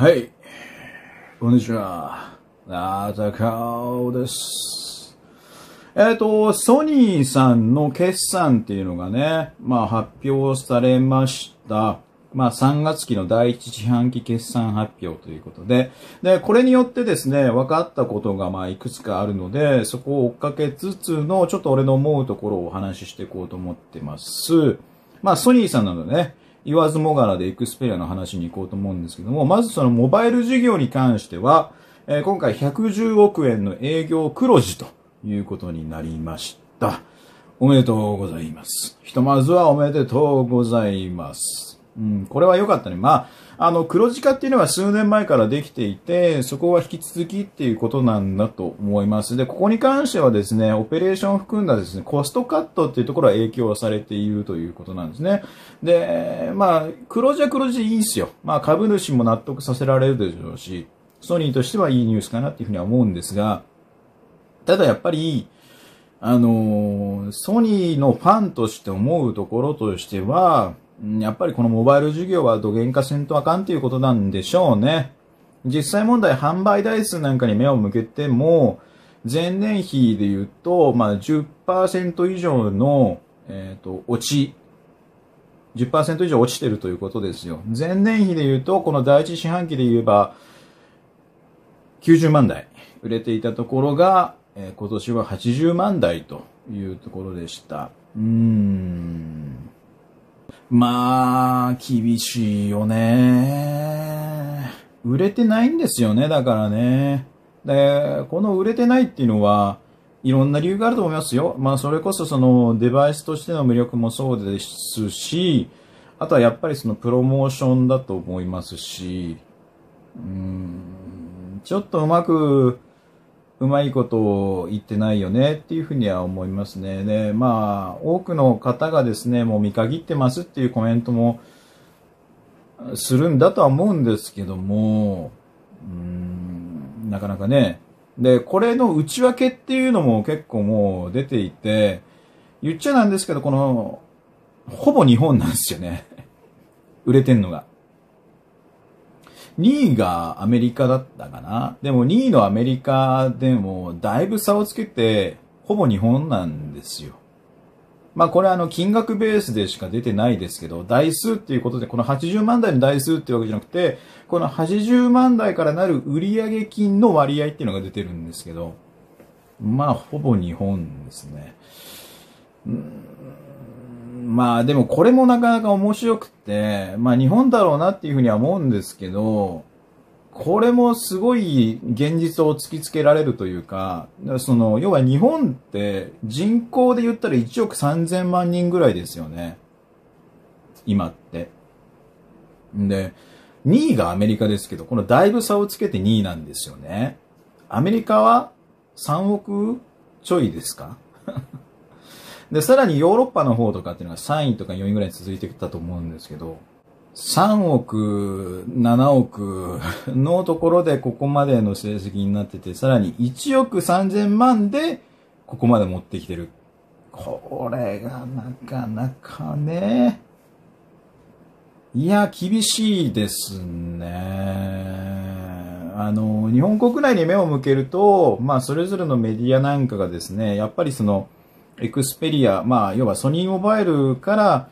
はい。こんにちは。なたかおです。えっ、ー、と、ソニーさんの決算っていうのがね、まあ発表されました。まあ3月期の第一四半期決算発表ということで、で、これによってですね、分かったことがまあいくつかあるので、そこを追っかけつつの、ちょっと俺の思うところをお話ししていこうと思ってます。まあソニーさんなのでね、言わずもがらでエクスペリアの話に行こうと思うんですけども、まずそのモバイル事業に関しては、えー、今回110億円の営業黒字ということになりました。おめでとうございます。ひとまずはおめでとうございます。うん、これは良かったね。まあ、あの、黒字化っていうのは数年前からできていて、そこは引き続きっていうことなんだと思います。で、ここに関してはですね、オペレーションを含んだですね、コストカットっていうところは影響はされているということなんですね。で、まあ、黒字は黒字でいいんですよ。まあ、株主も納得させられるでしょうし、ソニーとしてはいいニュースかなっていうふうには思うんですが、ただやっぱり、あのソニーのファンとして思うところとしては、やっぱりこのモバイル事業は土幻化せんとあかんっていうことなんでしょうね。実際問題、販売台数なんかに目を向けても、前年比で言うと、まあ10%以上の、えっ、ー、と、落ち、10%以上落ちてるということですよ。前年比で言うと、この第一四半期で言えば、90万台売れていたところが、えー、今年は80万台というところでした。うーん。まあ、厳しいよね。売れてないんですよね、だからね。で、この売れてないっていうのは、いろんな理由があると思いますよ。まあ、それこそそのデバイスとしての魅力もそうですし、あとはやっぱりそのプロモーションだと思いますし、うーん、ちょっとうまくうまいことを言ってないよねっていうふうには思いますね。で、まあ、多くの方がですね、もう見限ってますっていうコメントもするんだとは思うんですけども、うん、なかなかね。で、これの内訳っていうのも結構もう出ていて、言っちゃなんですけど、この、ほぼ日本なんですよね。売れてんのが。2位がアメリカだったかな。でも2位のアメリカでもだいぶ差をつけて、ほぼ日本なんですよ。まあこれあの金額ベースでしか出てないですけど、台数っていうことで、この80万台の台数っていうわけじゃなくて、この80万台からなる売上金の割合っていうのが出てるんですけど、まあほぼ日本ですね。まあでもこれもなかなか面白くて、まあ日本だろうなっていうふうには思うんですけど、これもすごい現実を突きつけられるというか、その、要は日本って人口で言ったら1億3000万人ぐらいですよね。今って。で、2位がアメリカですけど、このだいぶ差をつけて2位なんですよね。アメリカは3億ちょいですかで、さらにヨーロッパの方とかっていうのが3位とか4位ぐらい続いてきたと思うんですけど、3億、7億のところでここまでの成績になってて、さらに1億3000万でここまで持ってきてる。これがなかなかね、いや、厳しいですね。あの、日本国内に目を向けると、まあ、それぞれのメディアなんかがですね、やっぱりその、エクスペリア、まあ、要はソニーモバイルから、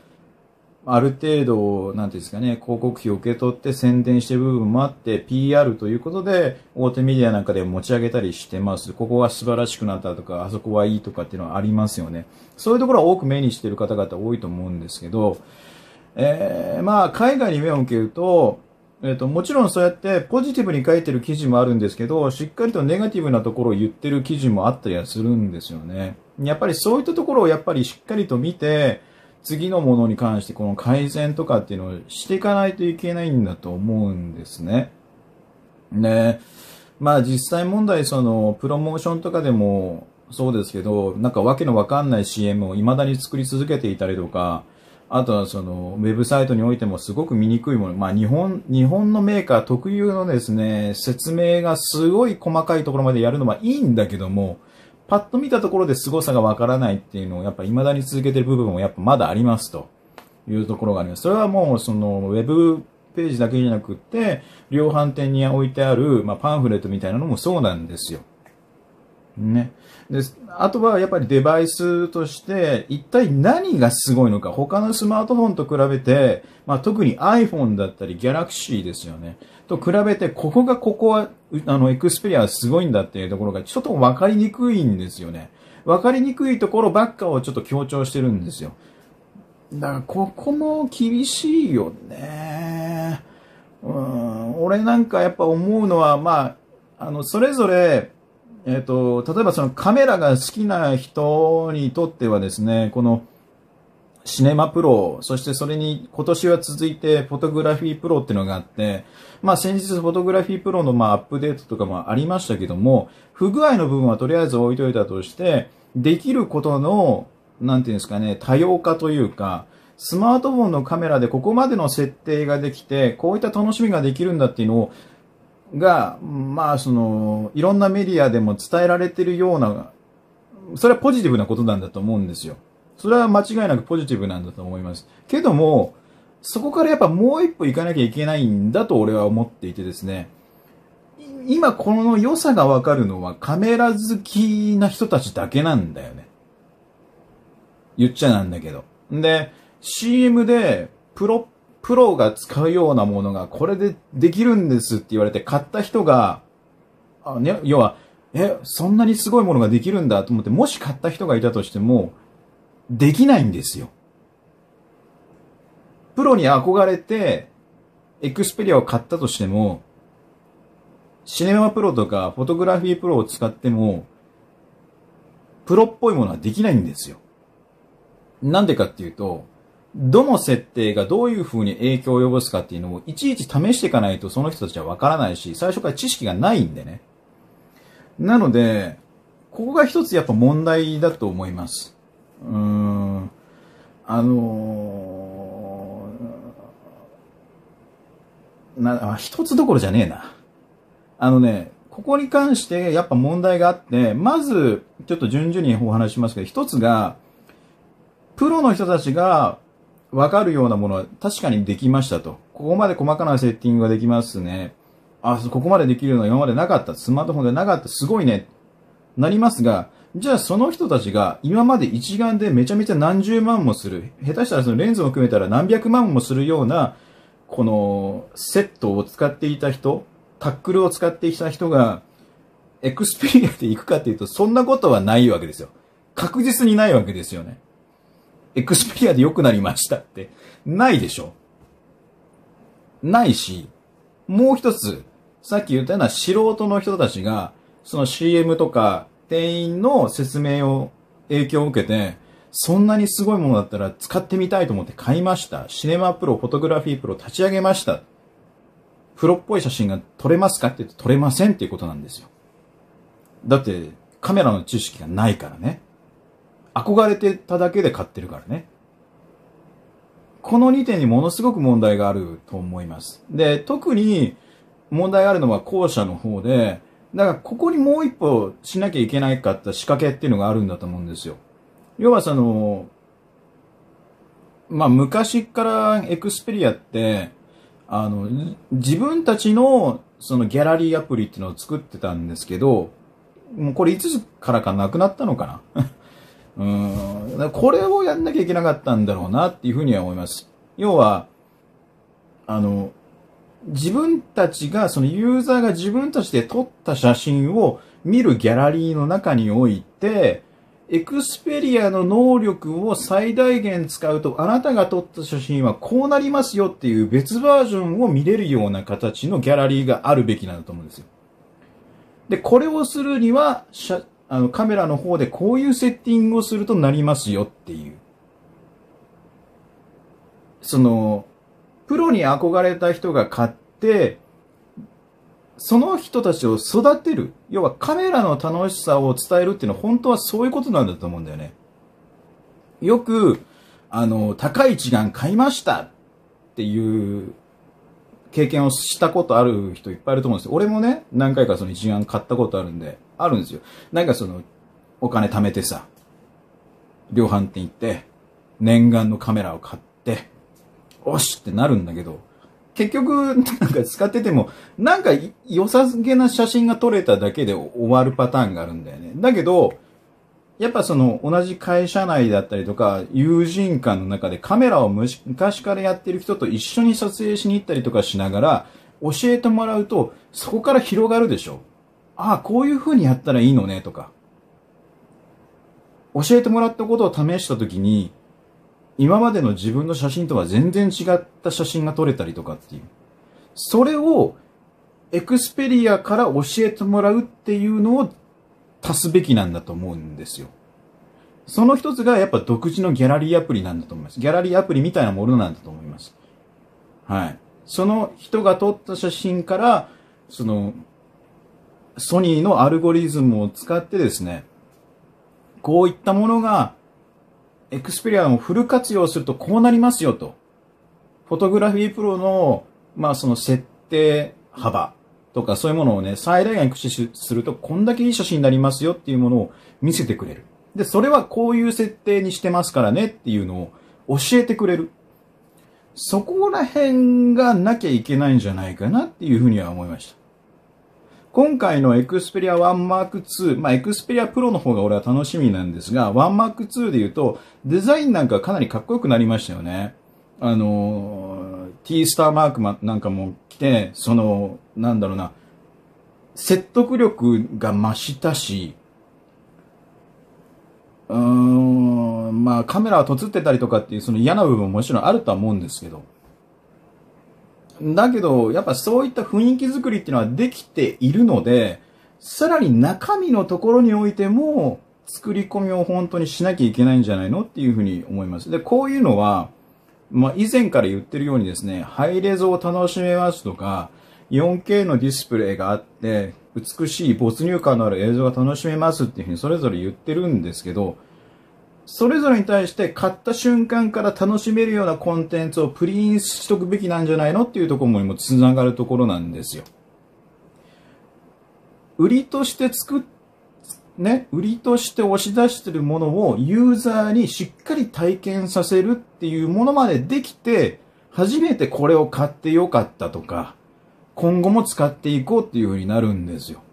ある程度、なんていうんですかね、広告費を受け取って宣伝してる部分もあって、PR ということで、大手メディアなんかで持ち上げたりしてます。ここは素晴らしくなったとか、あそこはいいとかっていうのはありますよね。そういうところは多く目にしてる方々多いと思うんですけど、えー、まあ、海外に目を向けると、えっ、ー、と、もちろんそうやってポジティブに書いてる記事もあるんですけど、しっかりとネガティブなところを言ってる記事もあったりはするんですよね。やっぱりそういったところをやっぱりしっかりと見て、次のものに関してこの改善とかっていうのをしていかないといけないんだと思うんですね。ねまあ実際問題そのプロモーションとかでもそうですけど、なんかわけのわかんない CM を未だに作り続けていたりとか、あとはそのウェブサイトにおいてもすごく醜いもの、まあ日本、日本のメーカー特有のですね、説明がすごい細かいところまでやるのはいいんだけども、パッと見たところで凄さがわからないっていうのをやっぱ未だに続けてる部分もやっぱまだありますというところがあります。それはもうそのウェブページだけじゃなくって、量販店に置いてある、まあ、パンフレットみたいなのもそうなんですよ。ね。で、あとはやっぱりデバイスとして一体何がすごいのか、他のスマートフォンと比べて、まあ、特に iPhone だったり Galaxy ですよね。と比べて、ここがここは、あの、Xperia はすごいんだっていうところがちょっと分かりにくいんですよね。分かりにくいところばっかをちょっと強調してるんですよ。だからここも厳しいよね。うん、俺なんかやっぱ思うのは、まあ、あの、それぞれ、えっ、ー、と、例えばそのカメラが好きな人にとってはですね、このシネマプロ、そしてそれに今年は続いてフォトグラフィープロっていうのがあって、まあ先日フォトグラフィープロのまあアップデートとかもありましたけども、不具合の部分はとりあえず置いといたとして、できることの、なんていうんですかね、多様化というか、スマートフォンのカメラでここまでの設定ができて、こういった楽しみができるんだっていうのをが、まあその、いろんなメディアでも伝えられてるような、それはポジティブなことなんだと思うんですよ。それは間違いなくポジティブなんだと思います。けども、そこからやっぱもう一歩行かなきゃいけないんだと俺は思っていてですね、今この良さがわかるのはカメラ好きな人たちだけなんだよね。言っちゃなんだけど。で、CM でプロップロが使うようなものがこれでできるんですって言われて買った人が、あね、要は、え、そんなにすごいものができるんだと思って、もし買った人がいたとしても、できないんですよ。プロに憧れて、エクスペリアを買ったとしても、シネマプロとかフォトグラフィープロを使っても、プロっぽいものはできないんですよ。なんでかっていうと、どの設定がどういう風に影響を及ぼすかっていうのをいちいち試していかないとその人たちはわからないし、最初から知識がないんでね。なので、ここが一つやっぱ問題だと思います。うーん。あのー、な、一つどころじゃねえな。あのね、ここに関してやっぱ問題があって、まず、ちょっと順々にお話しますけど、一つが、プロの人たちがわかるようなものは確かにできましたと。ここまで細かなセッティングができますね。あ、ここまでできるのは今までなかった。スマートフォンでなかった。すごいね。なりますが、じゃあその人たちが今まで一眼でめちゃめちゃ何十万もする。下手したらそのレンズも含めたら何百万もするような、このセットを使っていた人、タックルを使っていた人が、エクスペリアで行くかっていうと、そんなことはないわけですよ。確実にないわけですよね。エクスペリアで良くなりましたって、ないでしょ。ないし、もう一つ、さっき言ったような素人の人たちが、その CM とか店員の説明を、影響を受けて、そんなにすごいものだったら使ってみたいと思って買いました。シネマプロ、フォトグラフィープロ立ち上げました。プロっぽい写真が撮れますかって言って撮れませんっていうことなんですよ。だって、カメラの知識がないからね。憧れてただけで買ってるからね。この2点にものすごく問題があると思います。で、特に問題があるのは後者の方で、だからここにもう一歩しなきゃいけないかった仕掛けっていうのがあるんだと思うんですよ。要はその、まあ昔からエクスペリアって、あの、自分たちのそのギャラリーアプリっていうのを作ってたんですけど、もうこれいつからかなくなったのかなうん。これをやんなきゃいけなかったんだろうなっていうふうには思います。要は、あの、自分たちが、そのユーザーが自分たちで撮った写真を見るギャラリーの中において、エクスペリアの能力を最大限使うと、あなたが撮った写真はこうなりますよっていう別バージョンを見れるような形のギャラリーがあるべきなんだと思うんですよ。で、これをするには、あの、カメラの方でこういうセッティングをするとなりますよっていう。その、プロに憧れた人が買って、その人たちを育てる。要はカメラの楽しさを伝えるっていうのは本当はそういうことなんだと思うんだよね。よく、あの、高い一眼買いましたっていう経験をしたことある人いっぱいいると思うんですよ。俺もね、何回かその一案買ったことあるんで、あるんですよ。なんかその、お金貯めてさ、量販店行って、念願のカメラを買って、おしってなるんだけど、結局、なんか使ってても、なんか良さげな写真が撮れただけで終わるパターンがあるんだよね。だけど、やっぱその同じ会社内だったりとか、友人間の中でカメラを昔からやってる人と一緒に撮影しに行ったりとかしながら、教えてもらうと、そこから広がるでしょ。ああ、こういう風にやったらいいのね、とか。教えてもらったことを試した時に、今までの自分の写真とは全然違った写真が撮れたりとかっていう。それを、エクスペリアから教えてもらうっていうのを足すべきなんだと思うんですよ。その一つがやっぱ独自のギャラリーアプリなんだと思います。ギャラリーアプリみたいなものなんだと思います。はい。その人が撮った写真から、その、ソニーのアルゴリズムを使ってですね、こういったものが、エクスペリアンをフル活用するとこうなりますよと。フォトグラフィープロの、まあその設定幅とかそういうものをね、最大限駆使すると、こんだけいい写真になりますよっていうものを見せてくれる。で、それはこういう設定にしてますからねっていうのを教えてくれる。そこら辺がなきゃいけないんじゃないかなっていうふうには思いました。今回の Xperia 1M2、まあ、Xperia Pro の方が俺は楽しみなんですが、1M2 で言うと、デザインなんかかなりかっこよくなりましたよね。あの、T スターマークなんかも来て、その、なんだろうな、説得力が増したし、うーん、まあカメラはとつってたりとかっていうその嫌な部分ももちろんあるとは思うんですけど、だけど、やっぱそういった雰囲気作りっていうのはできているので、さらに中身のところにおいても、作り込みを本当にしなきゃいけないんじゃないのっていうふうに思います。で、こういうのは、まあ、以前から言ってるようにですね、ハイレゾを楽しめますとか、4K のディスプレイがあって、美しい没入感のある映像が楽しめますっていうふうにそれぞれ言ってるんですけど、それぞれに対して買った瞬間から楽しめるようなコンテンツをプリンスしとくべきなんじゃないのっていうところにも繋がるところなんですよ。売りとして作っね、売りとして押し出してるものをユーザーにしっかり体験させるっていうものまでできて、初めてこれを買ってよかったとか、今後も使っていこうっていう風になるんですよ。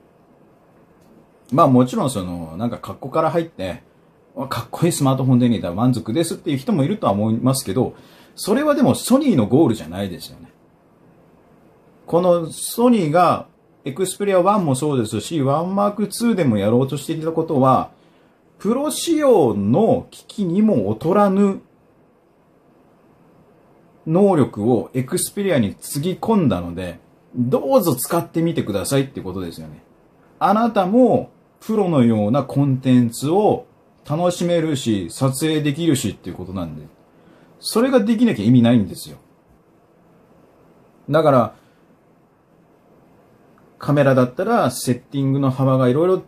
まあもちろんその、なんか格好から入って、かっこいいスマートフォンデに入れたら満足ですっていう人もいるとは思いますけど、それはでもソニーのゴールじゃないですよね。このソニーがエクスペリア1もそうですし、ワンマーク2でもやろうとしていたことは、プロ仕様の機器にも劣らぬ能力をエクスペリアにつぎ込んだので、どうぞ使ってみてくださいってことですよね。あなたもプロのようなコンテンツを楽しめるし、撮影できるしっていうことなんで、それができなきゃ意味ないんですよ。だから、カメラだったら、セッティングの幅がいろいろ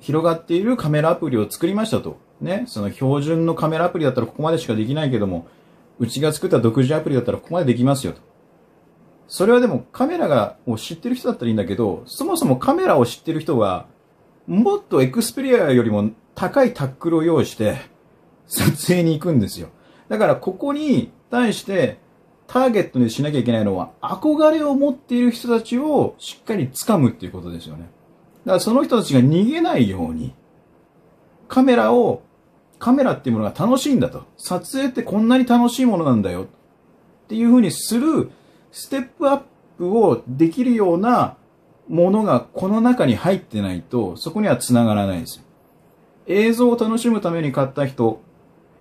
広がっているカメラアプリを作りましたと。ね、その標準のカメラアプリだったらここまでしかできないけども、うちが作った独自アプリだったらここまでできますよと。それはでもカメラがを知ってる人だったらいいんだけど、そもそもカメラを知ってる人は、もっとエクスペリアよりも高いタックルを用意して撮影に行くんですよ。だからここに対してターゲットにしなきゃいけないのは、憧れを持っている人たちをしっかり掴むっていうことですよね。だからその人たちが逃げないように、カメラを、カメラっていうものが楽しいんだと。撮影ってこんなに楽しいものなんだよ。っていうふうにする、ステップアップをできるようなものがこの中に入ってないと、そこには繋がらないですよ。映像を楽しむために買った人、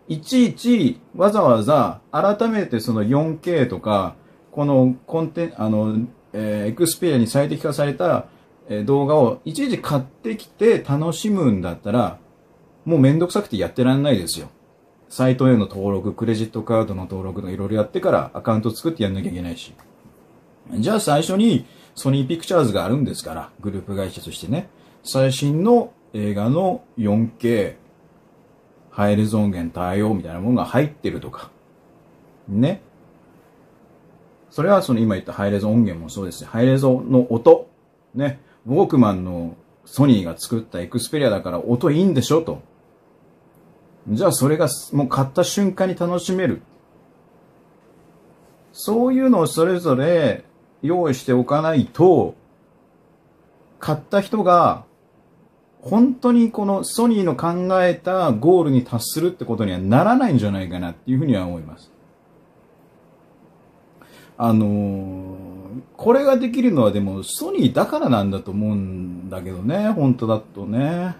いちいちわざわざ改めてその 4K とか、このコンテン、あの、えー、エクスペリアに最適化された、え動画をいちいち買ってきて楽しむんだったら、もうめんどくさくてやってらんないですよ。サイトへの登録、クレジットカードの登録のいろいろやってからアカウント作ってやんなきゃいけないし。じゃあ最初にソニーピクチャーズがあるんですから、グループ会社としてね。最新の映画の 4K、ハイレゾン源対応みたいなものが入ってるとか。ね。それはその今言ったハイレゾ音源もそうですし、ハイレゾの音。ね。ウォークマンのソニーが作ったエクスペリアだから音いいんでしょと。じゃあそれがもう買った瞬間に楽しめる。そういうのをそれぞれ用意しておかないと、買った人が本当にこのソニーの考えたゴールに達するってことにはならないんじゃないかなっていうふうには思います。あのー、これができるのはでもソニーだからなんだと思うんだけどね、本当だとね。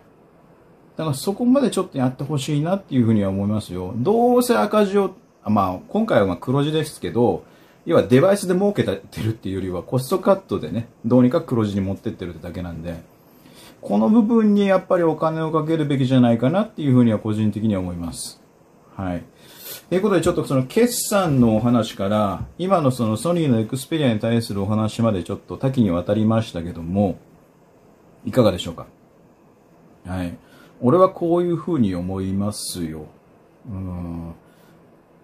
だからそこまでちょっとやってほしいなっていうふうには思いますよ。どうせ赤字を、まあ今回は黒字ですけど、要はデバイスで儲けてるっていうよりはコストカットでね、どうにか黒字に持ってってるってだけなんで。この部分にやっぱりお金をかけるべきじゃないかなっていうふうには個人的には思います。はい。ということで、ちょっとその決算のお話から、今のそのソニーのエクスペリアに対するお話までちょっと多岐にわたりましたけども、いかがでしょうかはい。俺はこういうふうに思いますよ。うん。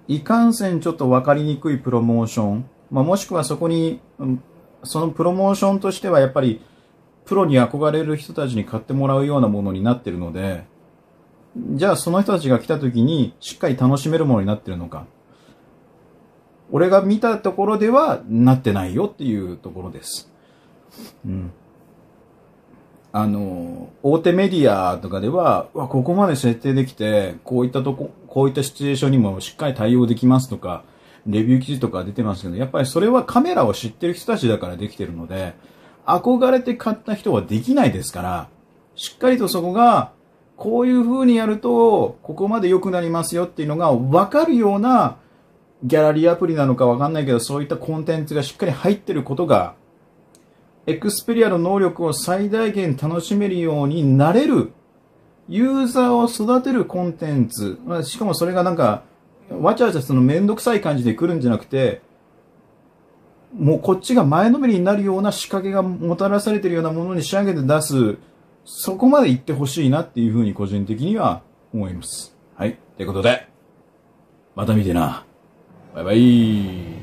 いかんせんちょっとわかりにくいプロモーション、まあ、もしくはそこに、そのプロモーションとしてはやっぱり、プロに憧れる人たちに買ってもらうようなものになってるので、じゃあその人たちが来た時にしっかり楽しめるものになってるのか。俺が見たところではなってないよっていうところです。うん。あの、大手メディアとかでは、わ、ここまで設定できて、こういったとこ、こういったシチュエーションにもしっかり対応できますとか、レビュー記事とか出てますけど、やっぱりそれはカメラを知ってる人たちだからできてるので、憧れて買った人はできないですから、しっかりとそこが、こういう風にやると、ここまで良くなりますよっていうのが分かるような、ギャラリーアプリなのか分かんないけど、そういったコンテンツがしっかり入ってることが、エクスペリアの能力を最大限楽しめるようになれる、ユーザーを育てるコンテンツ、しかもそれがなんか、わちゃわちゃそのめんどくさい感じで来るんじゃなくて、もうこっちが前のめりになるような仕掛けがもたらされてるようなものに仕上げて出す、そこまで行ってほしいなっていうふうに個人的には思います。はい。ということで、また見てな。バイバイ。